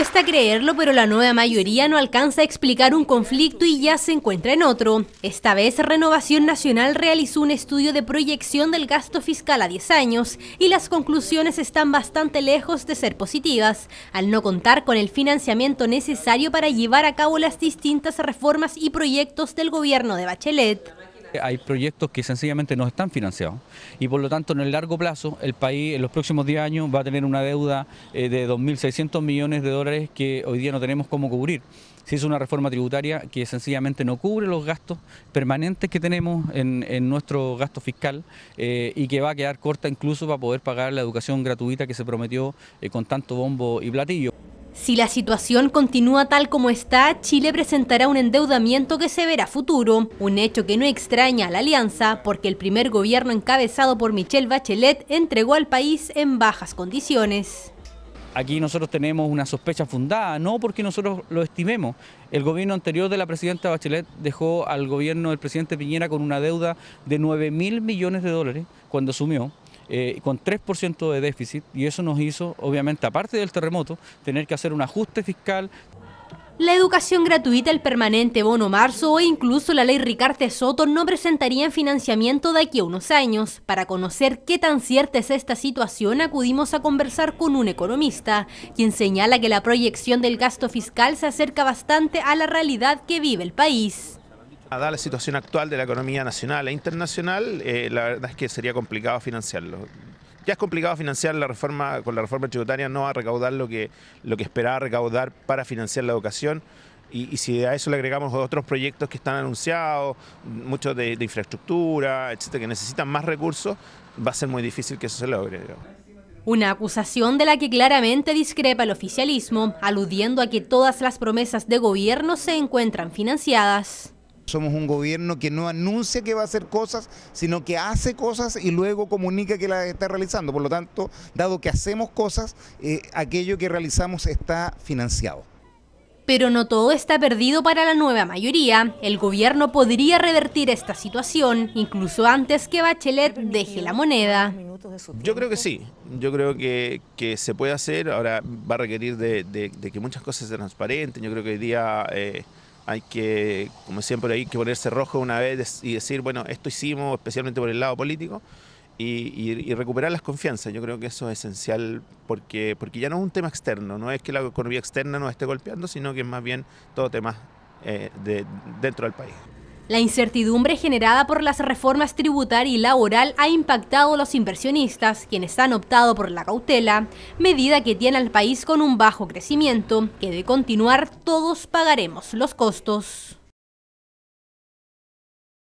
cuesta creerlo, pero la nueva mayoría no alcanza a explicar un conflicto y ya se encuentra en otro. Esta vez Renovación Nacional realizó un estudio de proyección del gasto fiscal a 10 años y las conclusiones están bastante lejos de ser positivas, al no contar con el financiamiento necesario para llevar a cabo las distintas reformas y proyectos del gobierno de Bachelet. Hay proyectos que sencillamente no están financiados y por lo tanto en el largo plazo el país en los próximos 10 años va a tener una deuda eh, de 2.600 millones de dólares que hoy día no tenemos cómo cubrir. Si es una reforma tributaria que sencillamente no cubre los gastos permanentes que tenemos en, nuestro gasto fiscal eh, y que va a quedar corta incluso para poder pagar la educación gratuita que se prometió eh, con tanto bombo y platillo. Si la situación continúa tal como está, Chile presentará un endeudamiento que se verá futuro, un hecho que no extraña a la alianza, porque el primer gobierno encabezado por Michelle Bachelet entregó al país en bajas condiciones. Aquí nosotros tenemos una sospecha fundada, no porque nosotros lo estimemos. El gobierno anterior de la presidenta Bachelet dejó al gobierno del presidente Piñera con una deuda de 9 mil millones de dólares cuando asumió. Eh, con 3% de déficit y eso nos hizo, obviamente, aparte del terremoto, tener que hacer un ajuste fiscal. La educación gratuita, el permanente bono marzo o incluso la ley Ricarte Soto no presentarían financiamiento de aquí a unos años. Para conocer qué tan cierta es esta situación, acudimos a conversar con un economista, quien señala que la proyección del gasto fiscal se acerca bastante a la realidad que vive el país dar la situación actual de la economía nacional e internacional, eh, la verdad es que sería complicado financiarlo. Ya es complicado financiar la reforma, con la reforma tributaria no a recaudar lo que, lo que esperaba recaudar para financiar la educación. Y, si a eso le agregamos otros proyectos que están anunciados, muchos de, infraestructura, etcétera, que necesitan más recursos, va a ser muy difícil que eso se logre. Una acusación de la que claramente discrepa el oficialismo, aludiendo a que todas las promesas de gobierno se encuentran financiadas. Somos un gobierno que no anuncia que va a hacer cosas, sino que hace cosas y luego comunica que las está realizando. Por lo tanto, dado que hacemos cosas, eh, aquello que realizamos está financiado. Pero no todo está perdido para la nueva mayoría. El gobierno podría revertir esta situación, incluso antes que Bachelet deje la moneda. Yo creo que sí, yo creo que, se puede hacer, ahora va a requerir de, que muchas cosas se transparenten, yo creo que hoy día... Eh, hay que, como siempre, hay que ponerse rojo una vez y decir, bueno, esto hicimos especialmente por el lado político y, recuperar las confianzas. Yo creo que eso es esencial porque, porque ya no es un tema externo, no es que la economía externa nos esté golpeando, sino que es más bien todo tema eh, de, dentro del país. La incertidumbre generada por las reformas tributaria y laboral ha impactado a los inversionistas, quienes han optado por la cautela, medida que tiene al país con un bajo crecimiento, que de continuar todos pagaremos los costos.